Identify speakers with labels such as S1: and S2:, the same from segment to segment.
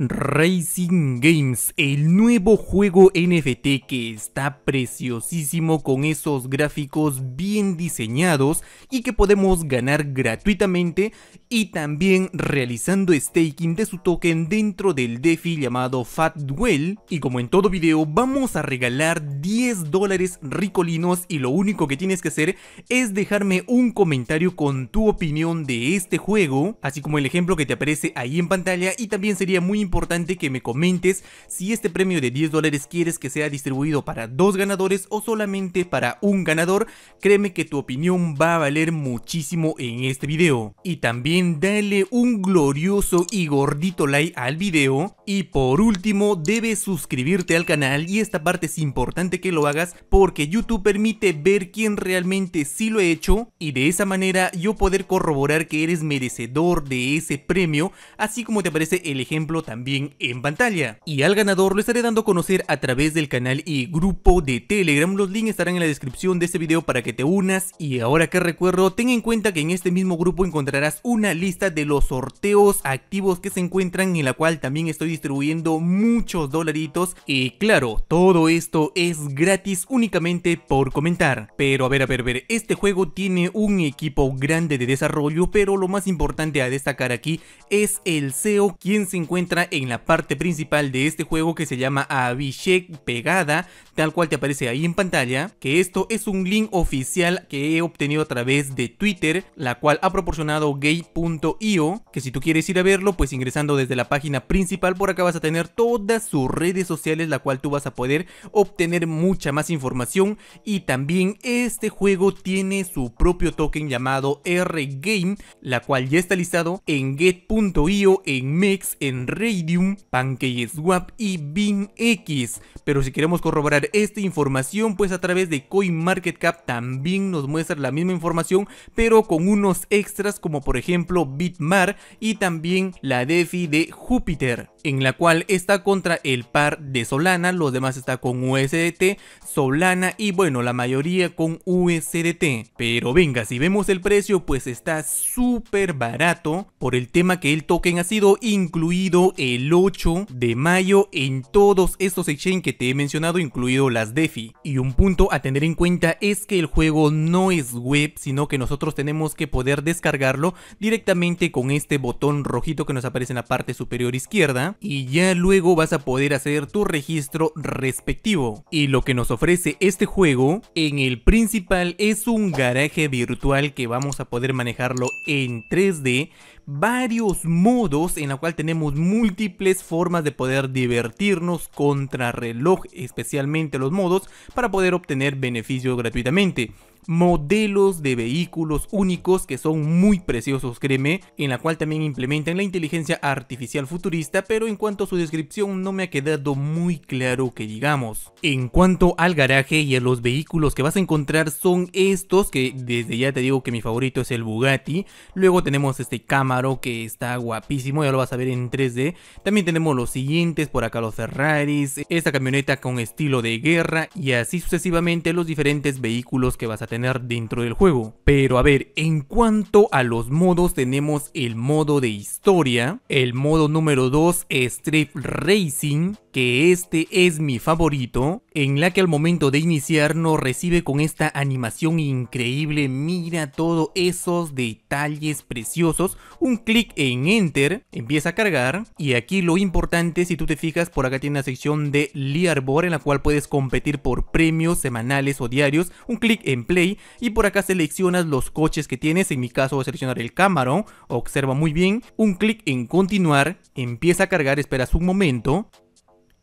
S1: Racing Games, el nuevo juego NFT que está preciosísimo con esos gráficos bien diseñados y que podemos ganar gratuitamente y también realizando staking de su token dentro del DeFi llamado Fat Y como en todo video vamos a regalar 10 dólares ricolinos y lo único que tienes que hacer es dejarme un comentario con tu opinión de este juego, así como el ejemplo que te aparece ahí en pantalla y también sería muy importante importante que me comentes si este premio de 10 dólares quieres que sea distribuido para dos ganadores o solamente para un ganador, créeme que tu opinión va a valer muchísimo en este video. Y también dale un glorioso y gordito like al video. Y por último, debes suscribirte al canal y esta parte es importante que lo hagas porque YouTube permite ver quién realmente sí lo ha hecho y de esa manera yo poder corroborar que eres merecedor de ese premio, así como te parece el ejemplo también en pantalla. Y al ganador lo estaré dando a conocer a través del canal y grupo de Telegram, los links estarán en la descripción de este video para que te unas. Y ahora que recuerdo, ten en cuenta que en este mismo grupo encontrarás una lista de los sorteos activos que se encuentran en la cual también estoy distribuyendo muchos dolaritos. Y claro, todo esto es gratis únicamente por comentar. Pero a ver, a ver, a ver, este juego tiene un equipo grande de desarrollo, pero lo más importante a destacar aquí es el CEO quien se encuentra en la parte principal de este juego que se llama Abishek Pegada, tal cual te aparece ahí en pantalla, que esto es un link oficial que he obtenido a través de Twitter, la cual ha proporcionado gay.io, que si tú quieres ir a verlo, pues ingresando desde la página principal por acá vas a tener todas sus redes sociales, la cual tú vas a poder obtener mucha más información y también este juego tiene su propio token llamado R-Game, la cual ya está listado en get.io, en MEX, en Rey PancakeSwap y BinX. Pero si queremos corroborar esta información, pues a través de CoinMarketCap también nos muestra la misma información, pero con unos extras como por ejemplo Bitmar y también la DeFi de Júpiter en la cual está contra el par de Solana, los demás está con USDT, Solana y bueno, la mayoría con USDT. Pero venga, si vemos el precio, pues está súper barato por el tema que el token ha sido incluido el 8 de mayo en todos estos exchange que te he mencionado, incluido las DeFi. Y un punto a tener en cuenta es que el juego no es web, sino que nosotros tenemos que poder descargarlo directamente con este botón rojito que nos aparece en la parte superior izquierda y ya luego vas a poder hacer tu registro respectivo. Y lo que nos ofrece este juego en el principal es un garaje virtual que vamos a poder manejarlo en 3D varios modos en la cual tenemos múltiples formas de poder divertirnos contra reloj, especialmente los modos, para poder obtener beneficios gratuitamente modelos de vehículos únicos que son muy preciosos, créeme, en la cual también implementan la inteligencia artificial futurista, pero en cuanto a su descripción no me ha quedado muy claro que digamos. En cuanto al garaje y a los vehículos que vas a encontrar son estos, que desde ya te digo que mi favorito es el Bugatti, luego tenemos este Camaro que está guapísimo, ya lo vas a ver en 3D, también tenemos los siguientes, por acá los Ferraris, esta camioneta con estilo de guerra y así sucesivamente los diferentes vehículos que vas a tener dentro del juego. Pero a ver, en cuanto a los modos tenemos el modo de historia, el modo número 2 Street Racing, que este es mi favorito, en la que al momento de iniciar nos recibe con esta animación increíble, mira todos esos detalles preciosos, un clic en enter, empieza a cargar, y aquí lo importante si tú te fijas por acá tiene una sección de leaderboard en la cual puedes competir por premios semanales o diarios, un clic en play y por acá seleccionas los coches que tienes, en mi caso voy a seleccionar el Camaro, observa muy bien, un clic en continuar, empieza a cargar, esperas un momento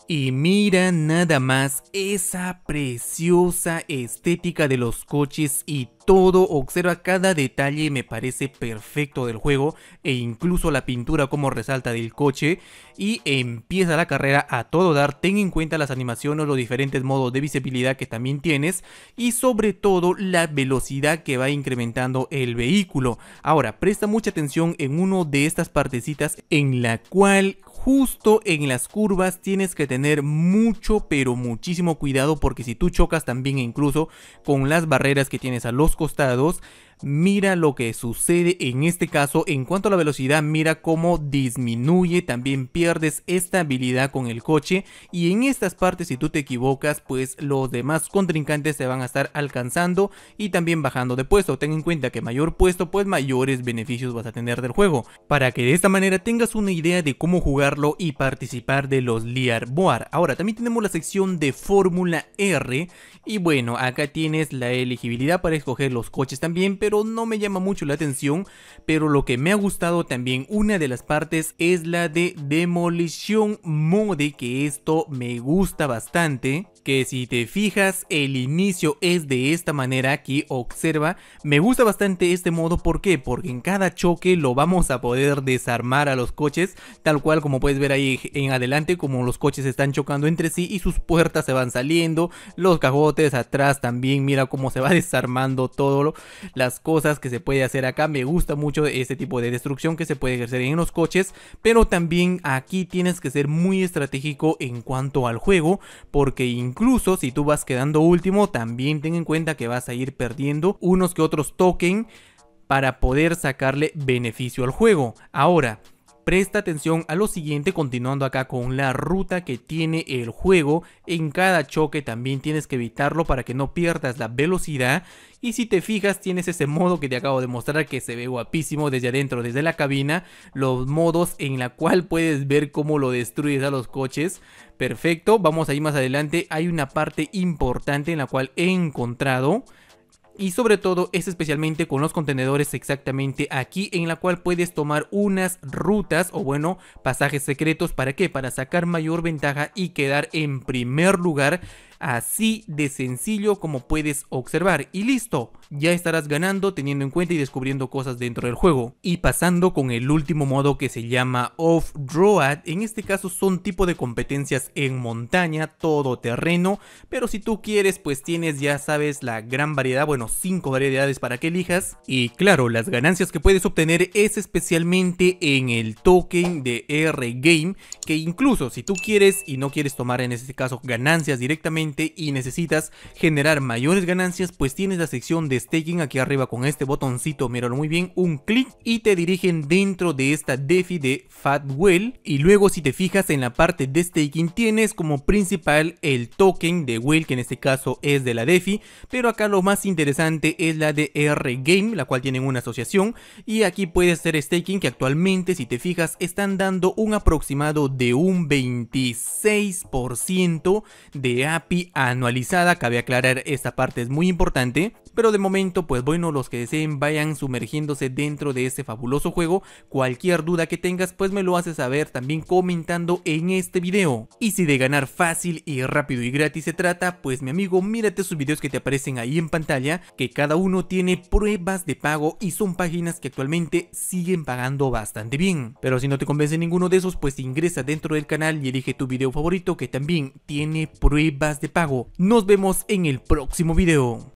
S1: y mira nada más esa preciosa estética de los coches y todo, observa cada detalle, me parece perfecto del juego e incluso la pintura como resalta del coche y empieza la carrera a todo dar, ten en cuenta las animaciones, los diferentes modos de visibilidad que también tienes y sobre todo la velocidad que va incrementando el vehículo. Ahora, presta mucha atención en uno de estas partecitas en la cual justo en las curvas tienes que tener mucho pero muchísimo cuidado porque si tú chocas también incluso con las barreras que tienes a los costados mira lo que sucede en este caso en cuanto a la velocidad mira cómo disminuye también pierdes estabilidad con el coche y en estas partes si tú te equivocas pues los demás contrincantes te van a estar alcanzando y también bajando de puesto ten en cuenta que mayor puesto pues mayores beneficios vas a tener del juego para que de esta manera tengas una idea de cómo jugarlo y participar de los Liar Boar ahora también tenemos la sección de Fórmula R y bueno acá tienes la elegibilidad para escoger los coches también pero no me llama mucho la atención. Pero lo que me ha gustado también, una de las partes es la de demolición Mode, que esto me gusta bastante que si te fijas el inicio es de esta manera aquí, observa, me gusta bastante este modo, ¿por qué? Porque en cada choque lo vamos a poder desarmar a los coches, tal cual como puedes ver ahí en adelante, como los coches están chocando entre sí y sus puertas se van saliendo, los cajotes atrás también, mira cómo se va desarmando todo, lo, las cosas que se puede hacer acá, me gusta mucho este tipo de destrucción que se puede ejercer en los coches, pero también aquí tienes que ser muy estratégico en cuanto al juego, porque Incluso si tú vas quedando último, también ten en cuenta que vas a ir perdiendo unos que otros token para poder sacarle beneficio al juego. Ahora, Presta atención a lo siguiente continuando acá con la ruta que tiene el juego. En cada choque también tienes que evitarlo para que no pierdas la velocidad. Y si te fijas tienes ese modo que te acabo de mostrar que se ve guapísimo desde adentro, desde la cabina. Los modos en la cual puedes ver cómo lo destruyes a los coches. Perfecto, vamos ahí más adelante. Hay una parte importante en la cual he encontrado y sobre todo es especialmente con los contenedores exactamente aquí en la cual puedes tomar unas rutas o bueno pasajes secretos para qué para sacar mayor ventaja y quedar en primer lugar así de sencillo como puedes observar y listo ya estarás ganando teniendo en cuenta y descubriendo cosas dentro del juego. Y pasando con el último modo que se llama Off-Road, en este caso son tipo de competencias en montaña, todo terreno, pero si tú quieres pues tienes ya sabes la gran variedad, bueno 5 variedades para que elijas. Y claro, las ganancias que puedes obtener es especialmente en el token de R-Game, que incluso si tú quieres y no quieres tomar en este caso ganancias directamente y necesitas generar mayores ganancias, pues tienes la sección de staking aquí arriba con este botoncito, míralo muy bien, un clic y te dirigen dentro de esta DeFi de Fatwell y luego si te fijas en la parte de staking tienes como principal el token de Well que en este caso es de la DeFi, pero acá lo más interesante es la de R Game, la cual tienen una asociación y aquí puedes hacer staking que actualmente si te fijas están dando un aproximado de un 26% de API anualizada, cabe aclarar esta parte es muy importante pero de momento, pues bueno, los que deseen vayan sumergiéndose dentro de este fabuloso juego. Cualquier duda que tengas, pues me lo haces saber también comentando en este video. Y si de ganar fácil y rápido y gratis se trata, pues mi amigo, mírate sus videos que te aparecen ahí en pantalla, que cada uno tiene pruebas de pago y son páginas que actualmente siguen pagando bastante bien. Pero si no te convence ninguno de esos, pues ingresa dentro del canal y elige tu video favorito que también tiene pruebas de pago. Nos vemos en el próximo video.